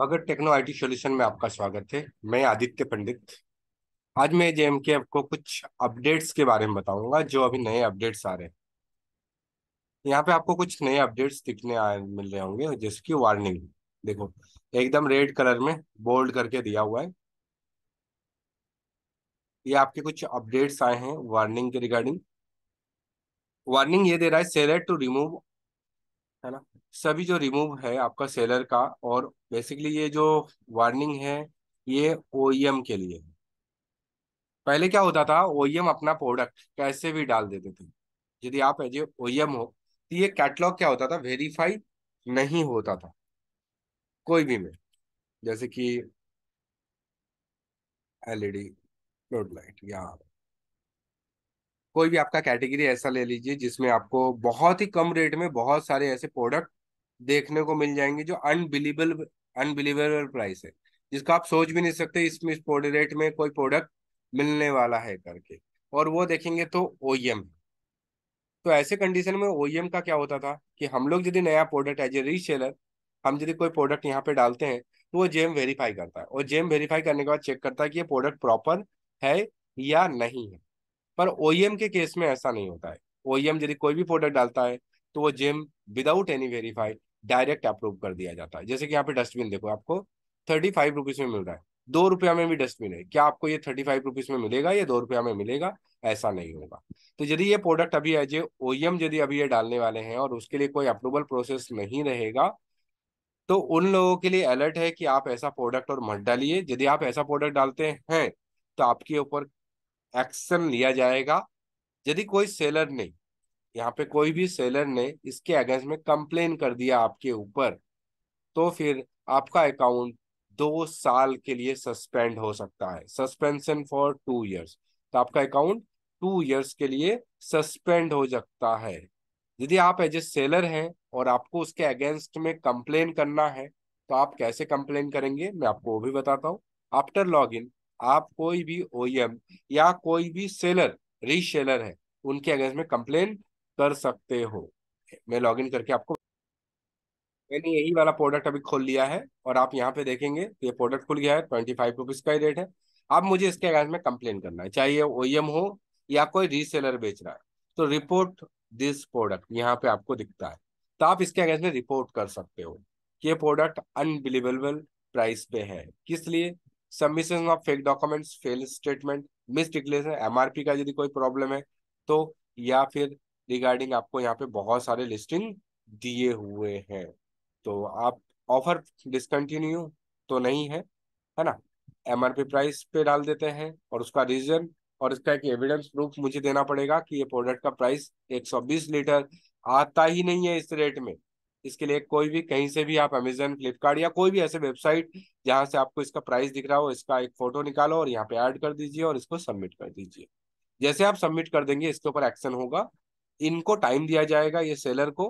Bhagat techno IT solution में आपका स्वागत है मैं आदित्य पंडित आज मैं जेएम के आपको कुछ अपडेट्स के बारे में बताऊंगा जो अभी नए अपडेट्स आ रहे हैं यहाँ पे आपको कुछ नए अपडेट्स दिखने आ, मिल रहे होंगे जैसे कि वार्निंग देखो एकदम रेड कलर में बोल्ड करके दिया हुआ है ये आपके कुछ अपडेट्स आए हैं वार्निंग के रिगार्डिंग वार्निंग ये दे रहा है सेलेट टू रिमूव है ना सभी जो रिमूव है आपका सेलर का और बेसिकली ये जो वार्निंग है ये ओ e के लिए है पहले क्या होता था ओ e अपना प्रोडक्ट कैसे भी डाल देते थे यदि आप एज ए e हो तो ये कैटलॉग क्या होता था वेरीफाई नहीं होता था कोई भी में जैसे कि एलईडी रोड लाइट या कोई भी आपका कैटेगरी ऐसा ले लीजिए जिसमें आपको बहुत ही कम रेट में बहुत सारे ऐसे प्रोडक्ट देखने को मिल जाएंगे जो अनबिलीबल अनबिलीवेबल प्राइस है जिसका आप सोच भी नहीं सकते इसमें इस बॉडी रेट में कोई प्रोडक्ट मिलने वाला है करके और वो देखेंगे तो ओ e तो ऐसे कंडीशन में ओ e का क्या होता था कि हम लोग यदि नया प्रोडक्ट एज ए रीसेलर हम यदि कोई प्रोडक्ट यहाँ पे डालते हैं तो वो जेम वेरीफाई करता है और जेम वेरीफाई करने के बाद चेक करता है कि ये प्रोडक्ट प्रॉपर है या नहीं है पर ओ e के केस में ऐसा नहीं होता है ओ यदि कोई भी प्रोडक्ट डालता है तो वो gem without any verify direct approve कर दिया जाता है जैसे कि यहाँ पे डस्टबिन देखो आपको थर्टी फाइव रुपीज में मिल रहा है दो रुपया में भी डस्टबिन है क्या आपको ये थर्टी फाइव रुपीज में मिलेगा या दो रुपया में मिलेगा ऐसा नहीं होगा तो यदि ये प्रोडक्ट अभी एज ए ओ यदि अभी ये डालने वाले हैं और उसके लिए कोई अप्रूवल प्रोसेस नहीं रहेगा तो उन लोगों के लिए अलर्ट है कि आप ऐसा प्रोडक्ट और मत डालिए यदि आप ऐसा प्रोडक्ट डालते हैं तो आपके ऊपर एक्शन लिया जाएगा यदि कोई सेलर नहीं यहाँ पे कोई भी सेलर ने इसके अगेंस्ट में कंप्लेन कर दिया आपके ऊपर तो फिर आपका अकाउंट दो साल के लिए सस्पेंड हो सकता है सस्पेंशन फॉर टू इयर्स तो आपका अकाउंट टू इयर्स के लिए सस्पेंड हो सकता है यदि आप एज ए सेलर हैं और आपको उसके अगेंस्ट में कंप्लेन करना है तो आप कैसे कंप्लेन करेंगे मैं आपको वो भी बताता हूँ आफ्टर लॉग इन आप कोई भी ओ e या कोई भी सेलर रीसेलर है उनके अगेंस्ट में कंप्लेन कर सकते हो मैं लॉग करके आपको मैंने यही वाला प्रोडक्ट अभी खोल लिया है और आप यहाँ पे देखेंगे तो ये प्रोडक्ट खुल गया है ट्वेंटी फाइव रुपीज़ का ही रेट है अब मुझे इसके अगेंस्ट में कंप्लेन करना है चाहे ओ e हो या कोई रीसेलर बेच रहा है तो रिपोर्ट दिस प्रोडक्ट यहाँ पे आपको दिखता है तो आप इसके अगेंस्ट में रिपोर्ट कर सकते हो कि ये प्रोडक्ट अनबिलीवेबल प्राइस पे है किस लिए submission of fake documents fail statement मिस डिक्लेन एम का यदि कोई प्रॉब्लम है तो या फिर रिगार्डिंग आपको यहाँ पे बहुत सारे लिस्टिंग दिए हुए हैं तो आप ऑफर डिसकंटिन्यू तो नहीं है है ना एम प्राइस पे डाल देते हैं और उसका रीजन और इसका एक एविडेंस प्रूफ मुझे देना पड़ेगा कि ये प्रोडक्ट का प्राइस 120 लीटर आता ही नहीं है इस रेट में इसके लिए कोई भी कहीं से भी आप अमेजन फ्लिपकार्ट या कोई भी ऐसे वेबसाइट जहां से आपको इसका प्राइस दिख रहा हो इसका एक फोटो निकालो और यहाँ पे ऐड कर दीजिए और इसको सबमिट कर दीजिए जैसे आप सबमिट कर देंगे इसके ऊपर एक्शन होगा इनको टाइम दिया जाएगा ये सेलर को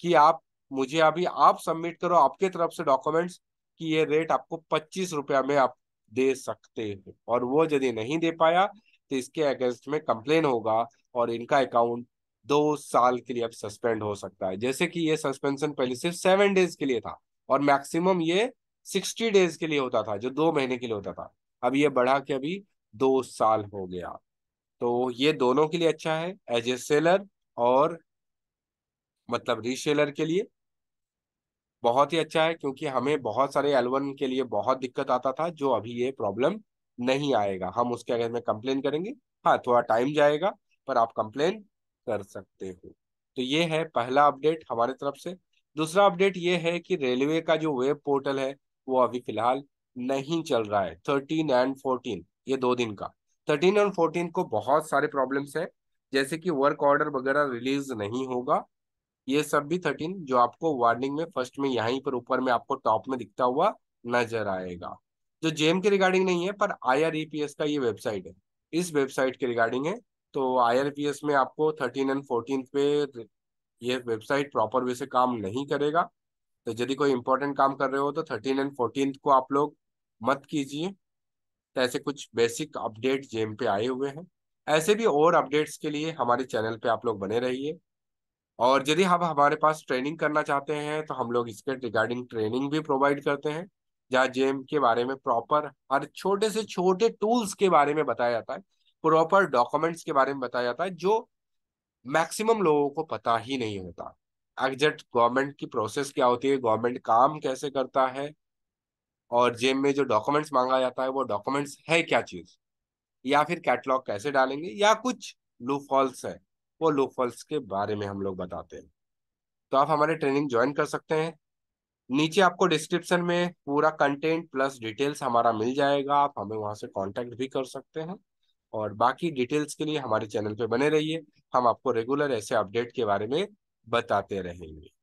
कि आप मुझे अभी आप सबमिट करो आपके तरफ से डॉक्यूमेंट्स कि ये रेट आपको पच्चीस रुपया में आप दे सकते हो और वो यदि नहीं दे पाया तो इसके अगेंस्ट में कंप्लेन होगा और इनका अकाउंट दो साल के लिए अब सस्पेंड हो सकता है जैसे कि ये सस्पेंशन पहले सिर्फ सेवन डेज के लिए था और मैक्सिमम ये सिक्सटी डेज के लिए होता था जो दो महीने के लिए होता था अब ये बढ़ा के अभी दो साल हो गया तो ये दोनों के लिए अच्छा है एज ए सेलर और मतलब रीसेलर के लिए बहुत ही अच्छा है क्योंकि हमें बहुत सारे एलवन के लिए बहुत दिक्कत आता था जो अभी ये प्रॉब्लम नहीं आएगा हम उसके अगर में कंप्लेन करेंगे हाँ थोड़ा टाइम जाएगा पर आप कंप्लेन कर सकते हो तो ये है पहला अपडेट हमारे तरफ से दूसरा अपडेट ये है कि रेलवे का जो वेब पोर्टल है वो अभी फिलहाल नहीं चल रहा है थर्टीन एंड फोर्टीन ये दो दिन का थर्टीन एंड फोर्टीन को बहुत सारे प्रॉब्लम्स है जैसे कि वर्क ऑर्डर वगैरह रिलीज नहीं होगा ये सब भी थर्टीन जो आपको वार्निंग में फर्स्ट में यहाँ पर ऊपर में आपको टॉप में दिखता हुआ नजर आएगा जो जेम के रिगार्डिंग नहीं है पर आई e का ये वेबसाइट है इस वेबसाइट के रिगार्डिंग है तो आई e में आपको थर्टीन एंड फोर्टीन पे ये वेबसाइट प्रॉपर वे से काम नहीं करेगा तो यदि कोई इंपॉर्टेंट काम कर रहे हो तो थर्टीन एंड फोर्टीन को आप लोग मत कीजिए तो ऐसे कुछ बेसिक अपडेट जेम पे आए हुए हैं ऐसे भी और अपडेट्स के लिए हमारे चैनल पे आप लोग बने रहिए और यदि आप हमारे पास ट्रेनिंग करना चाहते हैं तो हम लोग इसके रिगार्डिंग ट्रेनिंग भी प्रोवाइड करते हैं जहाँ जेम के बारे में प्रॉपर हर छोटे से छोटे टूल्स के बारे में बताया जाता है प्रॉपर डॉक्यूमेंट्स के बारे में बताया जाता है जो मैक्सिमम लोगों को पता ही नहीं होता एग्जैक्ट गवर्नमेंट की प्रोसेस क्या होती है गवर्नमेंट काम कैसे करता है और जेम में जो डॉक्यूमेंट्स मांगा जाता है वो डॉक्यूमेंट्स है क्या चीज़ या फिर कैटलॉग कैसे डालेंगे या कुछ लूफॉल्स है वो लूफॉल्स के बारे में हम लोग बताते हैं तो आप हमारे ट्रेनिंग ज्वाइन कर सकते हैं नीचे आपको डिस्क्रिप्शन में पूरा कंटेंट प्लस डिटेल्स हमारा मिल जाएगा आप हमें वहाँ से कांटेक्ट भी कर सकते हैं और बाकी डिटेल्स के लिए हमारे चैनल पे बने रहिए हम आपको रेगुलर ऐसे अपडेट के बारे में बताते रहेंगे